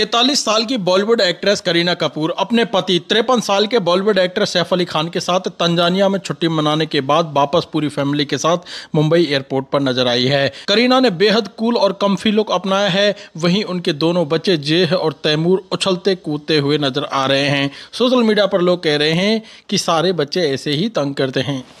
तैतालीस साल की बॉलीवुड एक्ट्रेस करीना कपूर अपने पति तिरपन साल के बॉलीवुड एक्टर सैफ अली खान के साथ तंजानिया में छुट्टी मनाने के बाद वापस पूरी फैमिली के साथ मुंबई एयरपोर्ट पर नजर आई है करीना ने बेहद कूल और कम्फी लुक अपनाया है वहीं उनके दोनों बच्चे जेह और तैमूर उछलते कूदते हुए नजर आ रहे हैं सोशल मीडिया पर लोग कह रहे हैं कि सारे बच्चे ऐसे ही तंग करते हैं